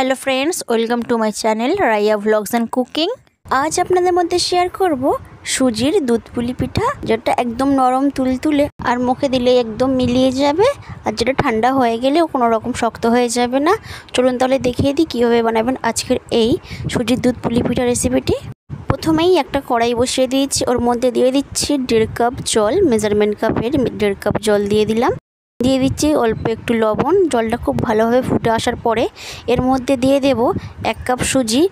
hello friends welcome to my channel Raiya vlogs and cooking আজ আপনাদের মধ্যে শেয়ার করব সুজির দুধ পুলি পিঠা যেটা একদম নরম তুলতুলে আর মুখে দিলে একদম মিলিয়ে যাবে আর যেটা ঠান্ডা হয়ে গেলে কোনো রকম শক্ত হয়ে যাবে না চলুন তাহলে দেখিয়ে দিই কীভাবে বানাবেন আজকের এই সুজির দুধ পুলি পিঠা রেসিপিটি প্রথমেই একটা কড়াই বসিয়ে দিয়েছি ওর মধ্যে দিয়ে দিচ্ছি দেড় কাপ জল মেজারমেন্ট কাপের দেড় কাপ জল দিয়ে দিলাম দিয়ে দিচ্ছি অল্প একটু লবণ জলটা খুব ভালোভাবে ফুটে আসার পরে এর মধ্যে দিয়ে দেব এক কাপ সুজি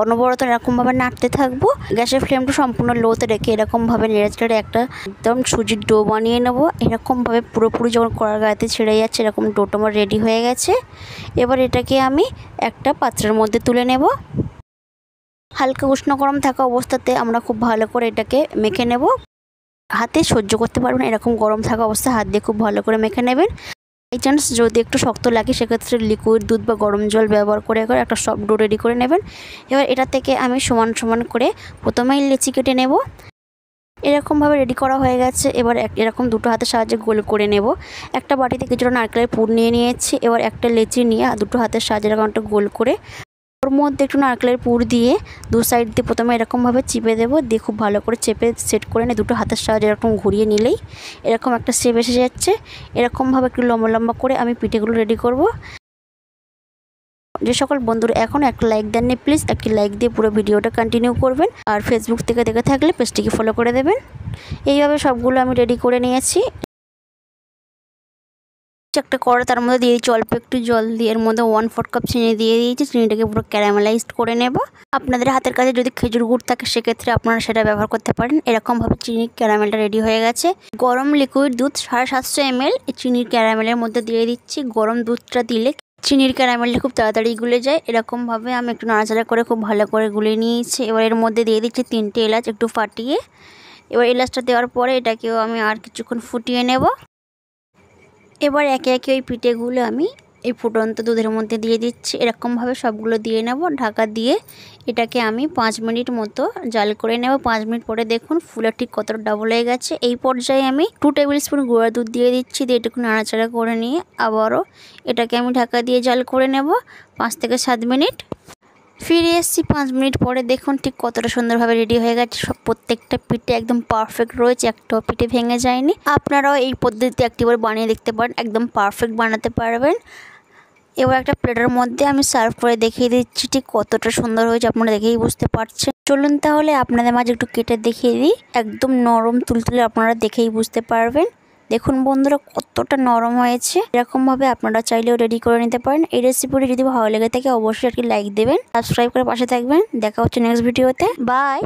অনবরত এরকমভাবে নাড়তে থাকবো গ্যাসের ফ্লেমটা সম্পূর্ণ লোতে রেখে এরকমভাবে নেড়ে একটা একদম সুজির ডো বানিয়ে নেবো এরকমভাবে পুরোপুরি যখন কড়ার গাড়িতে ছেড়ে যাচ্ছে এরকম ডোটা আমার রেডি হয়ে গেছে এবার এটাকে আমি একটা পাত্রের মধ্যে তুলে নেব হালকা উষ্ণ গরম থাকা অবস্থাতে আমরা খুব ভালো করে এটাকে মেখে নেব হাতে সহ্য করতে পারবেন এরকম গরম থাকা অবস্থায় হাত দিয়ে খুব ভালো করে মেখে নেবেন বাই চান্স যদি একটু শক্ত লাগে সেক্ষেত্রে লিকুইড দুধ বা গরম জল ব্যবহার করে করে একটা সব ডো রেডি করে নেবেন এবার এটা থেকে আমি সমান সমান করে প্রথমেই লেচি কেটে নেব এরকমভাবে রেডি করা হয়ে গেছে এবার এরকম দুটো হাতে সাহায্যে গোল করে নেব একটা বাটিতে কিছুটা নারকেলের পুর নিয়ে নিয়েছি এবার একটা লেচি নিয়ে দুটো হাতের সাহায্যে এরকম একটা গোল করে ওর মধ্যে একটু নারকেলের পুর দিয়ে দু সাইড দিয়ে প্রথমে এরকমভাবে চেপে দেবো দিয়ে খুব ভালো করে চেপে সেট করে নিয়ে দুটো হাতের সাহায্যে এরকম ঘুরিয়ে নিলেই এরকম একটা শেপ এসে যাচ্ছে এরকমভাবে একটু লম্বা লম্বা করে আমি পিঠেগুলো রেডি করব যে সকল বন্ধুরা এখন একটা লাইক দেননি প্লিজ একটি লাইক দিয়ে পুরো ভিডিওটা কন্টিনিউ করবেন আর ফেসবুক থেকে দেখে থাকলে পেজটিকে ফলো করে দেবেন এইভাবে সবগুলো আমি রেডি করে নিয়েছি একটা কড়া তার মধ্যে দিয়ে দিচ্ছি অল্প একটু জল দিয়ে এর মধ্যে ওয়ান ফোর কাপ চিনি দিয়ে দিয়েছি চিনিটাকে পুরো ক্যারামেলাইজড করে নেব আপনাদের হাতের কাছে যদি খেজুর গুড় থাকে সেক্ষেত্রে আপনারা সেটা ব্যবহার করতে পারেন এরকমভাবে চিনির ক্যারামেলটা রেডি হয়ে গেছে গরম লিকুইড দুধ সাড়ে সাতশো এমএল চিনির ক্যারামেলের মধ্যে দিয়ে দিচ্ছি গরম দুধটা দিলে চিনির ক্যারামেলটা খুব তাড়াতাড়ি গুলে যায় এরকমভাবে আমি একটু নাড়াচাড়া করে খুব ভালো করে গুলে নিয়েছি এবার এর মধ্যে দিয়ে দিচ্ছি তিনটে এলাচ একটু ফাটিয়ে এবার এলাচটা দেওয়ার পরে এটাকেও আমি আর কিছুক্ষণ ফুটিয়ে নেব এবার একে একে ওই পিঠেগুলো আমি এই ফুটন্ত দুধের মধ্যে দিয়ে দিচ্ছি এরকমভাবে সবগুলো দিয়ে নেব ঢাকা দিয়ে এটাকে আমি পাঁচ মিনিট মতো জাল করে নেব পাঁচ মিনিট পরে দেখুন ফুলে ঠিক কতটা ডাবল হয়ে গেছে এই পর্যায়ে আমি টু টেবিল স্পুন গুঁড়া দুধ দিয়ে দিচ্ছি দিয়ে এটুকু নাড়াচাড়া করে নিয়ে আবারও এটাকে আমি ঢাকা দিয়ে জাল করে নেব পাঁচ থেকে সাত মিনিট ফিরে এসেছি পাঁচ মিনিট পরে দেখুন ঠিক কতটা সুন্দরভাবে রেডি হয়ে গেছে সব প্রত্যেকটা পিঠে একদম পারফেক্ট রয়েছে একটাও পিঠে ভেঙে যায়নি আপনারাও এই পদ্ধতিতে একটিবার বানিয়ে দেখতে পারেন একদম পারফেক্ট বানাতে পারবেন এবার একটা প্লেটের মধ্যে আমি সার্ভ করে দেখিয়ে দিচ্ছি ঠিক কতটা সুন্দর হয়েছে আপনারা দেখেই বুঝতে পারছেন চলুন তাহলে আপনাদের মাঝে একটু কেটে দেখিয়ে দিই একদম নরম তুলতুলে আপনারা দেখেই বুঝতে পারবেন দেখুন বন্ধুরা কতটা নরম হয়েছে এরকমভাবে আপনারা চাইলেও রেডি করে নিতে পারেন এই রেসিপিটি যদি ভালো লেগে থাকে অবশ্যই একটি লাইক দেবেন সাবস্ক্রাইব করে পাশে থাকবেন দেখা হচ্ছে নেক্সট ভিডিওতে বাই